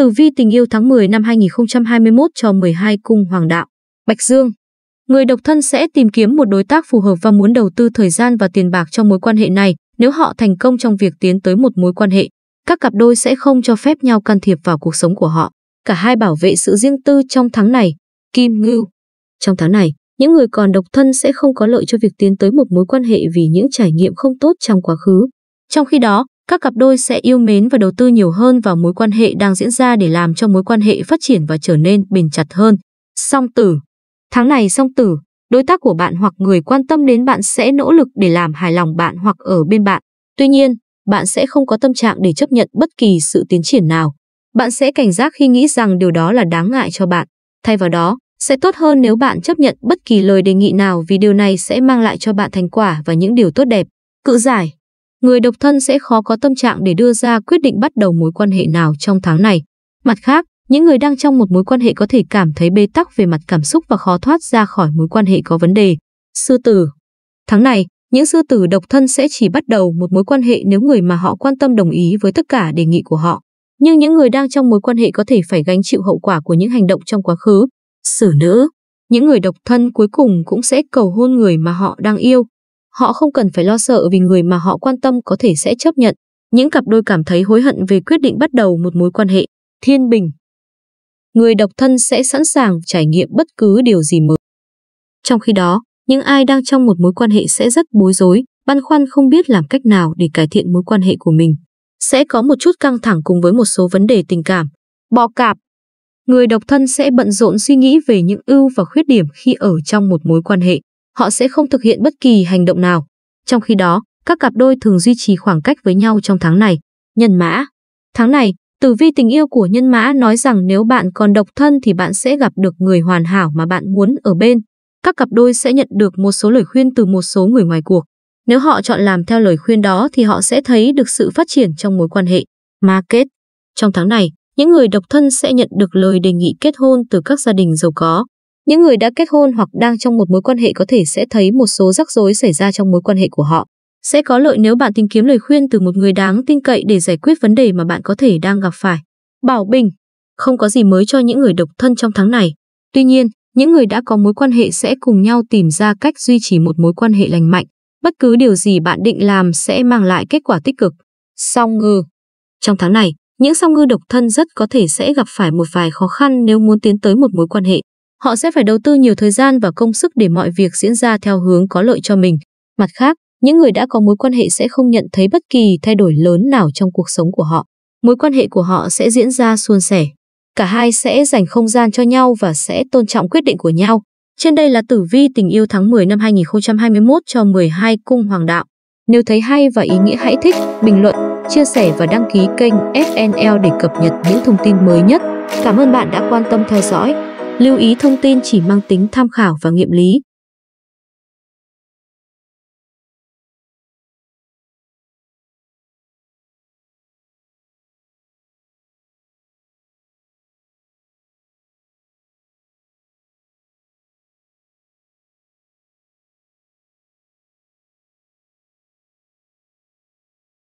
Tử vi tình yêu tháng 10 năm 2021 cho 12 cung hoàng đạo. Bạch Dương Người độc thân sẽ tìm kiếm một đối tác phù hợp và muốn đầu tư thời gian và tiền bạc cho mối quan hệ này nếu họ thành công trong việc tiến tới một mối quan hệ. Các cặp đôi sẽ không cho phép nhau can thiệp vào cuộc sống của họ. Cả hai bảo vệ sự riêng tư trong tháng này. Kim Ngưu Trong tháng này, những người còn độc thân sẽ không có lợi cho việc tiến tới một mối quan hệ vì những trải nghiệm không tốt trong quá khứ. Trong khi đó, các cặp đôi sẽ yêu mến và đầu tư nhiều hơn vào mối quan hệ đang diễn ra để làm cho mối quan hệ phát triển và trở nên bền chặt hơn. Song tử Tháng này song tử, đối tác của bạn hoặc người quan tâm đến bạn sẽ nỗ lực để làm hài lòng bạn hoặc ở bên bạn. Tuy nhiên, bạn sẽ không có tâm trạng để chấp nhận bất kỳ sự tiến triển nào. Bạn sẽ cảnh giác khi nghĩ rằng điều đó là đáng ngại cho bạn. Thay vào đó, sẽ tốt hơn nếu bạn chấp nhận bất kỳ lời đề nghị nào vì điều này sẽ mang lại cho bạn thành quả và những điều tốt đẹp. Cự giải người độc thân sẽ khó có tâm trạng để đưa ra quyết định bắt đầu mối quan hệ nào trong tháng này. Mặt khác, những người đang trong một mối quan hệ có thể cảm thấy bế tắc về mặt cảm xúc và khó thoát ra khỏi mối quan hệ có vấn đề. Sư tử Tháng này, những sư tử độc thân sẽ chỉ bắt đầu một mối quan hệ nếu người mà họ quan tâm đồng ý với tất cả đề nghị của họ. Nhưng những người đang trong mối quan hệ có thể phải gánh chịu hậu quả của những hành động trong quá khứ. Sử nữ Những người độc thân cuối cùng cũng sẽ cầu hôn người mà họ đang yêu, Họ không cần phải lo sợ vì người mà họ quan tâm có thể sẽ chấp nhận. Những cặp đôi cảm thấy hối hận về quyết định bắt đầu một mối quan hệ. Thiên bình. Người độc thân sẽ sẵn sàng trải nghiệm bất cứ điều gì mới. Trong khi đó, những ai đang trong một mối quan hệ sẽ rất bối rối, băn khoăn không biết làm cách nào để cải thiện mối quan hệ của mình. Sẽ có một chút căng thẳng cùng với một số vấn đề tình cảm. Bò cạp. Người độc thân sẽ bận rộn suy nghĩ về những ưu và khuyết điểm khi ở trong một mối quan hệ họ sẽ không thực hiện bất kỳ hành động nào. Trong khi đó, các cặp đôi thường duy trì khoảng cách với nhau trong tháng này. Nhân mã Tháng này, tử vi tình yêu của nhân mã nói rằng nếu bạn còn độc thân thì bạn sẽ gặp được người hoàn hảo mà bạn muốn ở bên. Các cặp đôi sẽ nhận được một số lời khuyên từ một số người ngoài cuộc. Nếu họ chọn làm theo lời khuyên đó thì họ sẽ thấy được sự phát triển trong mối quan hệ. Market Trong tháng này, những người độc thân sẽ nhận được lời đề nghị kết hôn từ các gia đình giàu có. Những người đã kết hôn hoặc đang trong một mối quan hệ có thể sẽ thấy một số rắc rối xảy ra trong mối quan hệ của họ. Sẽ có lợi nếu bạn tìm kiếm lời khuyên từ một người đáng tin cậy để giải quyết vấn đề mà bạn có thể đang gặp phải. Bảo bình, không có gì mới cho những người độc thân trong tháng này. Tuy nhiên, những người đã có mối quan hệ sẽ cùng nhau tìm ra cách duy trì một mối quan hệ lành mạnh. Bất cứ điều gì bạn định làm sẽ mang lại kết quả tích cực. Song ngư Trong tháng này, những song ngư độc thân rất có thể sẽ gặp phải một vài khó khăn nếu muốn tiến tới một mối quan hệ. Họ sẽ phải đầu tư nhiều thời gian và công sức để mọi việc diễn ra theo hướng có lợi cho mình. Mặt khác, những người đã có mối quan hệ sẽ không nhận thấy bất kỳ thay đổi lớn nào trong cuộc sống của họ. Mối quan hệ của họ sẽ diễn ra suôn sẻ. Cả hai sẽ dành không gian cho nhau và sẽ tôn trọng quyết định của nhau. Trên đây là tử vi tình yêu tháng 10 năm 2021 cho 12 cung hoàng đạo. Nếu thấy hay và ý nghĩa hãy thích, bình luận, chia sẻ và đăng ký kênh FNL để cập nhật những thông tin mới nhất. Cảm ơn bạn đã quan tâm theo dõi. Lưu ý thông tin chỉ mang tính tham khảo và nghiệm lý,